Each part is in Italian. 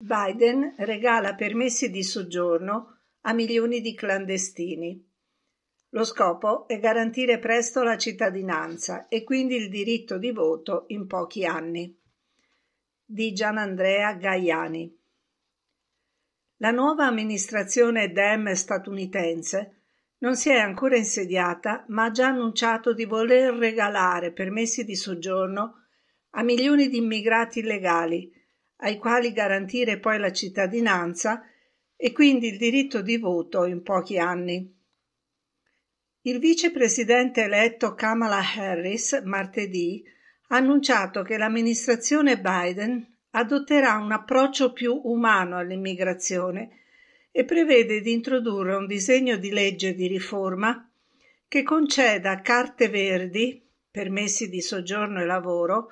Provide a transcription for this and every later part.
Biden regala permessi di soggiorno a milioni di clandestini. Lo scopo è garantire presto la cittadinanza e quindi il diritto di voto in pochi anni. Di Gianandrea Gaiani. La nuova amministrazione DEM statunitense non si è ancora insediata, ma ha già annunciato di voler regalare permessi di soggiorno a milioni di immigrati illegali ai quali garantire poi la cittadinanza e quindi il diritto di voto in pochi anni. Il vicepresidente eletto Kamala Harris martedì ha annunciato che l'amministrazione Biden adotterà un approccio più umano all'immigrazione e prevede di introdurre un disegno di legge di riforma che conceda carte verdi, permessi di soggiorno e lavoro,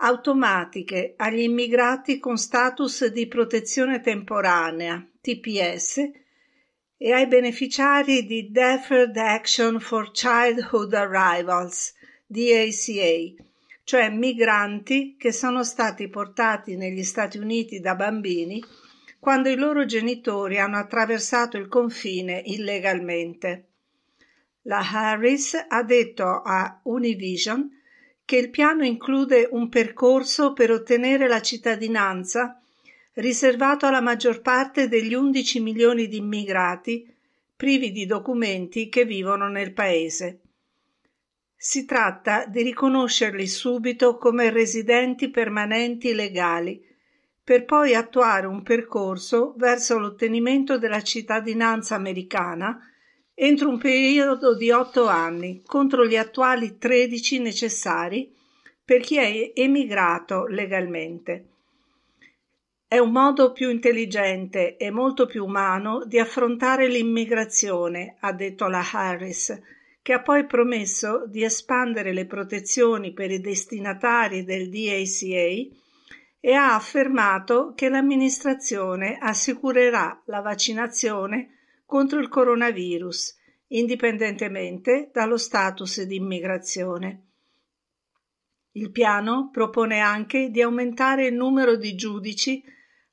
automatiche agli immigrati con status di protezione temporanea, TPS, e ai beneficiari di Deferred Action for Childhood Arrivals, DACA, cioè migranti che sono stati portati negli Stati Uniti da bambini quando i loro genitori hanno attraversato il confine illegalmente. La Harris ha detto a Univision che che il piano include un percorso per ottenere la cittadinanza riservato alla maggior parte degli 11 milioni di immigrati privi di documenti che vivono nel paese. Si tratta di riconoscerli subito come residenti permanenti legali, per poi attuare un percorso verso l'ottenimento della cittadinanza americana entro un periodo di otto anni, contro gli attuali 13 necessari per chi è emigrato legalmente. È un modo più intelligente e molto più umano di affrontare l'immigrazione, ha detto la Harris, che ha poi promesso di espandere le protezioni per i destinatari del DACA e ha affermato che l'amministrazione assicurerà la vaccinazione contro il coronavirus, indipendentemente dallo status di immigrazione. Il piano propone anche di aumentare il numero di giudici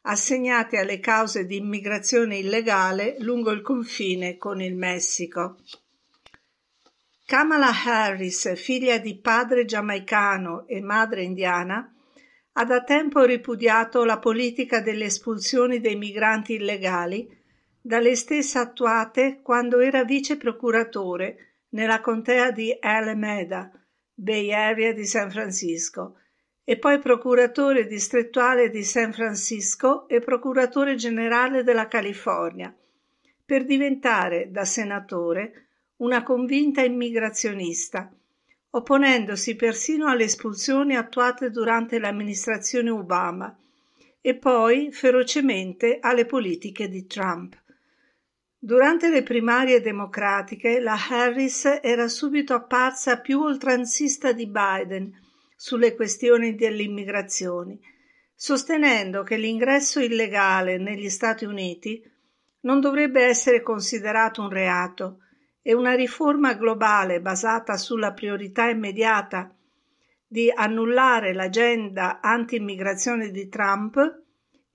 assegnati alle cause di immigrazione illegale lungo il confine con il Messico. Kamala Harris, figlia di padre giamaicano e madre indiana, ha da tempo ripudiato la politica delle espulsioni dei migranti illegali dalle stesse attuate quando era vice procuratore nella contea di Alameda, Bay Area di San Francisco, e poi procuratore distrettuale di San Francisco e procuratore generale della California, per diventare, da senatore, una convinta immigrazionista, opponendosi persino alle espulsioni attuate durante l'amministrazione Obama e poi ferocemente alle politiche di Trump. Durante le primarie democratiche la Harris era subito apparsa più oltranzista di Biden sulle questioni dell'immigrazione, sostenendo che l'ingresso illegale negli Stati Uniti non dovrebbe essere considerato un reato e una riforma globale basata sulla priorità immediata di annullare l'agenda anti-immigrazione di Trump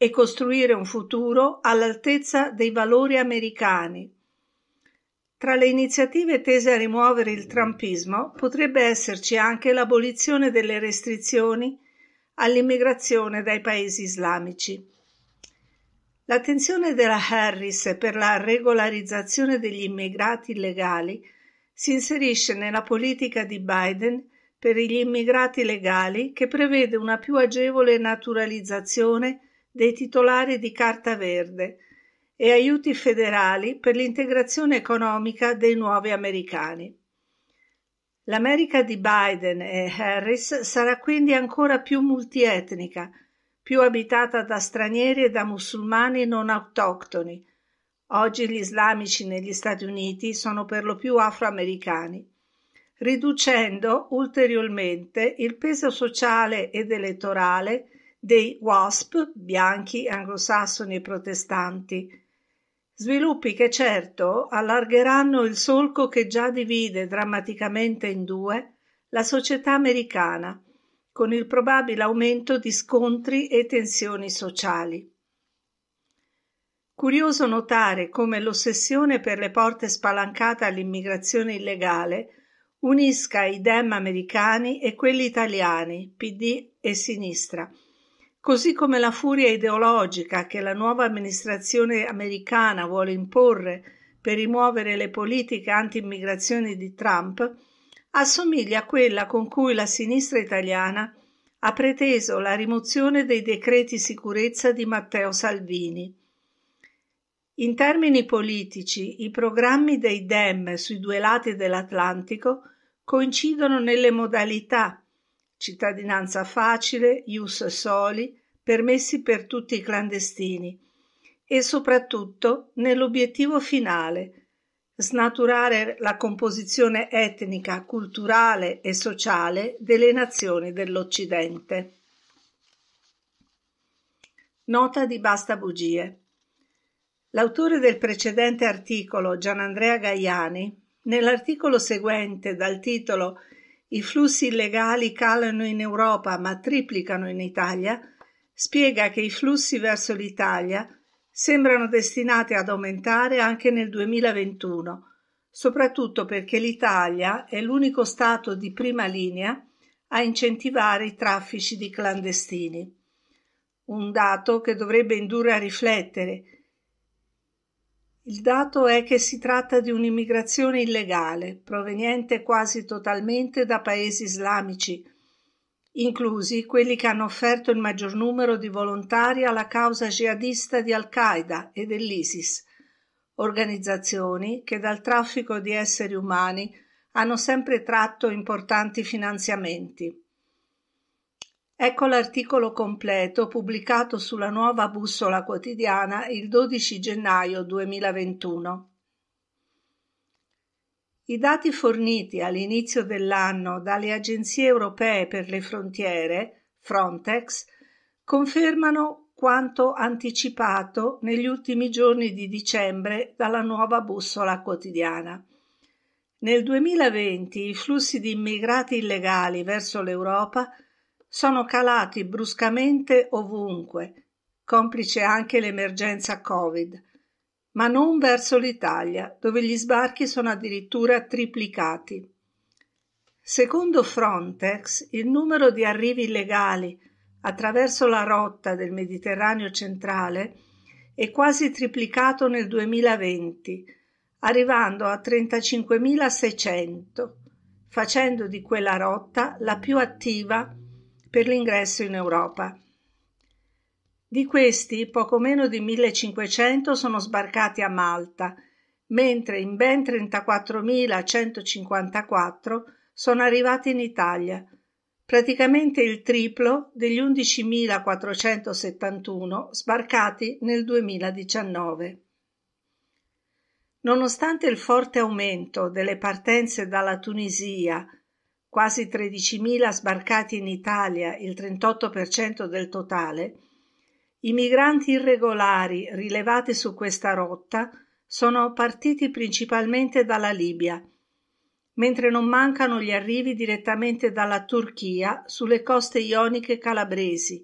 e costruire un futuro all'altezza dei valori americani. Tra le iniziative tese a rimuovere il trumpismo potrebbe esserci anche l'abolizione delle restrizioni all'immigrazione dai paesi islamici. L'attenzione della Harris per la regolarizzazione degli immigrati illegali si inserisce nella politica di Biden per gli immigrati legali che prevede una più agevole naturalizzazione dei titolari di Carta Verde e aiuti federali per l'integrazione economica dei nuovi americani. L'America di Biden e Harris sarà quindi ancora più multietnica, più abitata da stranieri e da musulmani non autoctoni. Oggi gli islamici negli Stati Uniti sono per lo più afroamericani, riducendo ulteriormente il peso sociale ed elettorale dei Wasp, bianchi, anglosassoni e protestanti. Sviluppi che certo allargheranno il solco che già divide drammaticamente in due la società americana, con il probabile aumento di scontri e tensioni sociali. Curioso notare come l'ossessione per le porte spalancate all'immigrazione illegale unisca i dem americani e quelli italiani, PD e sinistra, così come la furia ideologica che la nuova amministrazione americana vuole imporre per rimuovere le politiche anti-immigrazione di Trump, assomiglia a quella con cui la sinistra italiana ha preteso la rimozione dei decreti sicurezza di Matteo Salvini. In termini politici, i programmi dei Dem sui due lati dell'Atlantico coincidono nelle modalità cittadinanza facile, ius soli, permessi per tutti i clandestini e soprattutto nell'obiettivo finale, snaturare la composizione etnica, culturale e sociale delle nazioni dell'Occidente. Nota di Basta Bugie. L'autore del precedente articolo, Gianandrea Gaiani, nell'articolo seguente dal titolo i flussi illegali calano in Europa ma triplicano in Italia, spiega che i flussi verso l'Italia sembrano destinati ad aumentare anche nel 2021, soprattutto perché l'Italia è l'unico Stato di prima linea a incentivare i traffici di clandestini. Un dato che dovrebbe indurre a riflettere il dato è che si tratta di un'immigrazione illegale, proveniente quasi totalmente da paesi islamici, inclusi quelli che hanno offerto il maggior numero di volontari alla causa jihadista di Al-Qaeda e dell'ISIS, organizzazioni che dal traffico di esseri umani hanno sempre tratto importanti finanziamenti. Ecco l'articolo completo pubblicato sulla Nuova Bussola Quotidiana il 12 gennaio 2021. I dati forniti all'inizio dell'anno dalle agenzie europee per le frontiere, Frontex, confermano quanto anticipato negli ultimi giorni di dicembre dalla nuova bussola quotidiana. Nel 2020 i flussi di immigrati illegali verso l'Europa sono calati bruscamente ovunque, complice anche l'emergenza Covid, ma non verso l'Italia, dove gli sbarchi sono addirittura triplicati. Secondo Frontex, il numero di arrivi illegali attraverso la rotta del Mediterraneo centrale è quasi triplicato nel 2020, arrivando a 35.600, facendo di quella rotta la più attiva per l'ingresso in Europa. Di questi, poco meno di 1500 sono sbarcati a Malta, mentre in ben 34.154 sono arrivati in Italia, praticamente il triplo degli 11.471 sbarcati nel 2019. Nonostante il forte aumento delle partenze dalla Tunisia, quasi 13.000 sbarcati in Italia, il 38% del totale, i migranti irregolari rilevati su questa rotta sono partiti principalmente dalla Libia, mentre non mancano gli arrivi direttamente dalla Turchia sulle coste ioniche calabresi.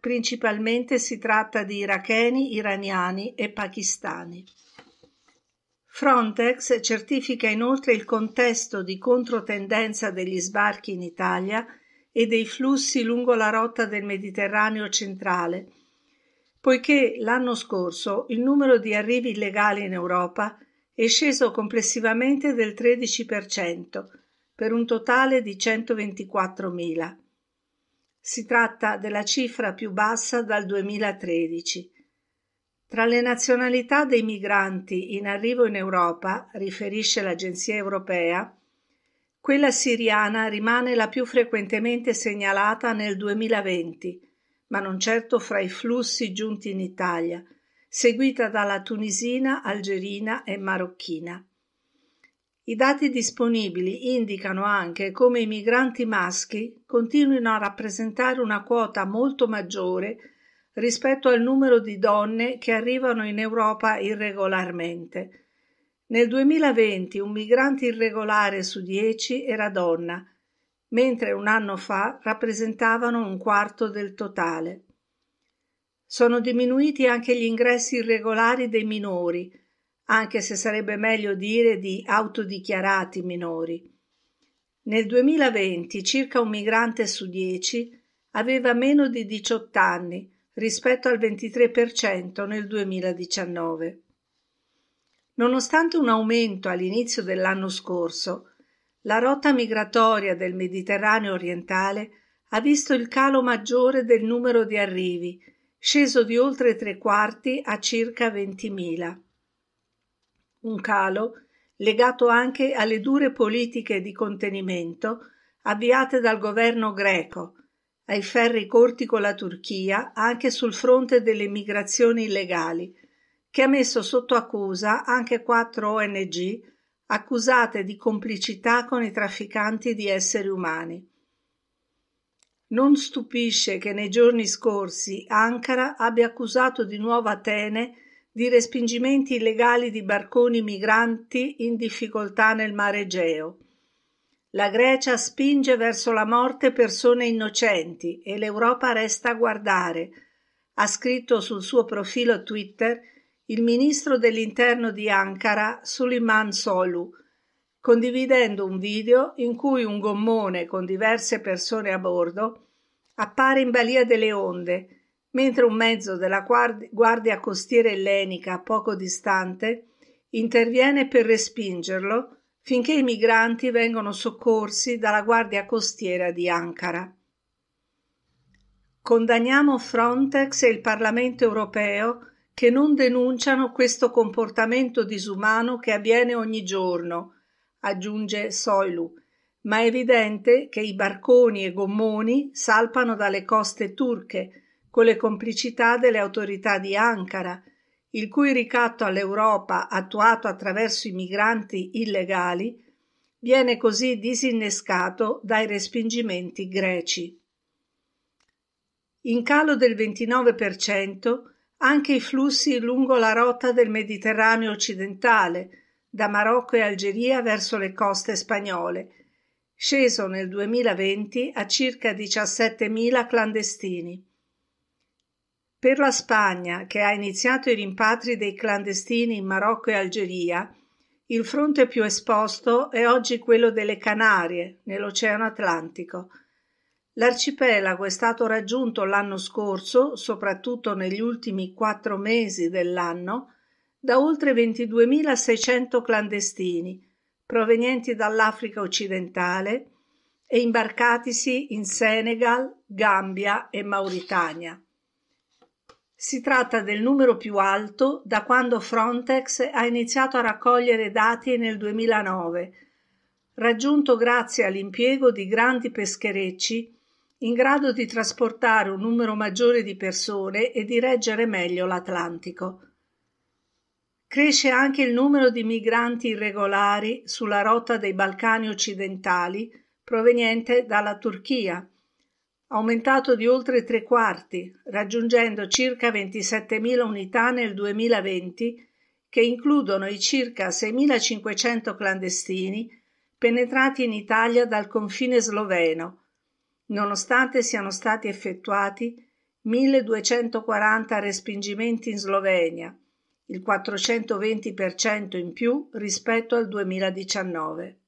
Principalmente si tratta di iracheni, iraniani e pakistani. Frontex certifica inoltre il contesto di controtendenza degli sbarchi in Italia e dei flussi lungo la rotta del Mediterraneo centrale, poiché l'anno scorso il numero di arrivi illegali in Europa è sceso complessivamente del 13%, per un totale di 124.000. Si tratta della cifra più bassa dal 2013 tra le nazionalità dei migranti in arrivo in Europa, riferisce l'Agenzia europea, quella siriana rimane la più frequentemente segnalata nel 2020, ma non certo fra i flussi giunti in Italia, seguita dalla tunisina, algerina e marocchina. I dati disponibili indicano anche come i migranti maschi continuino a rappresentare una quota molto maggiore rispetto al numero di donne che arrivano in Europa irregolarmente. Nel 2020 un migrante irregolare su dieci era donna, mentre un anno fa rappresentavano un quarto del totale. Sono diminuiti anche gli ingressi irregolari dei minori, anche se sarebbe meglio dire di autodichiarati minori. Nel 2020 circa un migrante su dieci aveva meno di 18 anni, rispetto al 23% nel 2019. Nonostante un aumento all'inizio dell'anno scorso, la rotta migratoria del Mediterraneo orientale ha visto il calo maggiore del numero di arrivi, sceso di oltre tre quarti a circa 20.000. Un calo legato anche alle dure politiche di contenimento avviate dal governo greco, ai ferri corti con la Turchia anche sul fronte delle migrazioni illegali, che ha messo sotto accusa anche quattro ONG accusate di complicità con i trafficanti di esseri umani. Non stupisce che nei giorni scorsi Ankara abbia accusato di nuovo Atene di respingimenti illegali di barconi migranti in difficoltà nel mare Egeo la Grecia spinge verso la morte persone innocenti e l'Europa resta a guardare, ha scritto sul suo profilo Twitter il ministro dell'interno di Ankara Suleiman Solu, condividendo un video in cui un gommone con diverse persone a bordo appare in balia delle onde, mentre un mezzo della guardia costiera ellenica poco distante interviene per respingerlo finché i migranti vengono soccorsi dalla Guardia Costiera di Ankara. Condanniamo Frontex e il Parlamento europeo che non denunciano questo comportamento disumano che avviene ogni giorno, aggiunge Soilu, ma è evidente che i barconi e gommoni salpano dalle coste turche, con le complicità delle autorità di Ankara, il cui ricatto all'Europa, attuato attraverso i migranti illegali, viene così disinnescato dai respingimenti greci. In calo del 29% anche i flussi lungo la rotta del Mediterraneo occidentale, da Marocco e Algeria verso le coste spagnole, sceso nel 2020 a circa 17.000 clandestini. Per la Spagna, che ha iniziato i rimpatri dei clandestini in Marocco e Algeria, il fronte più esposto è oggi quello delle Canarie, nell'Oceano Atlantico. L'arcipelago è stato raggiunto l'anno scorso, soprattutto negli ultimi quattro mesi dell'anno, da oltre 22.600 clandestini provenienti dall'Africa occidentale e imbarcatisi in Senegal, Gambia e Mauritania. Si tratta del numero più alto da quando Frontex ha iniziato a raccogliere dati nel 2009, raggiunto grazie all'impiego di grandi pescherecci in grado di trasportare un numero maggiore di persone e di reggere meglio l'Atlantico. Cresce anche il numero di migranti irregolari sulla rotta dei Balcani occidentali proveniente dalla Turchia, aumentato di oltre tre quarti, raggiungendo circa 27.000 unità nel 2020, che includono i circa 6.500 clandestini penetrati in Italia dal confine sloveno, nonostante siano stati effettuati 1.240 respingimenti in Slovenia, il 420% in più rispetto al 2019.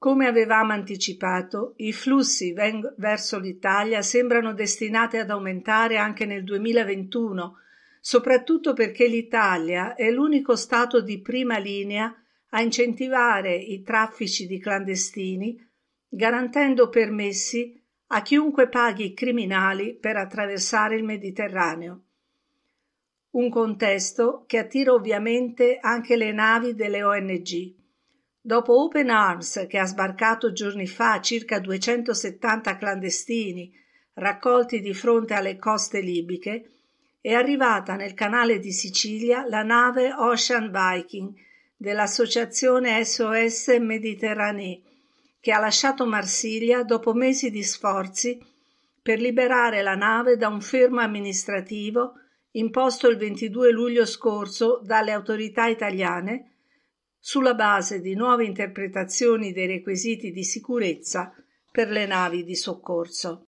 Come avevamo anticipato, i flussi veng- verso l'Italia sembrano destinati ad aumentare anche nel 2021, soprattutto perché l'Italia è l'unico Stato di prima linea a incentivare i traffici di clandestini, garantendo permessi a chiunque paghi i criminali per attraversare il Mediterraneo. Un contesto che attira ovviamente anche le navi delle ONG. Dopo Open Arms, che ha sbarcato giorni fa circa 270 clandestini raccolti di fronte alle coste libiche, è arrivata nel canale di Sicilia la nave Ocean Viking dell'associazione SOS Mediterranee, che ha lasciato Marsiglia dopo mesi di sforzi per liberare la nave da un fermo amministrativo imposto il 22 luglio scorso dalle autorità italiane sulla base di nuove interpretazioni dei requisiti di sicurezza per le navi di soccorso.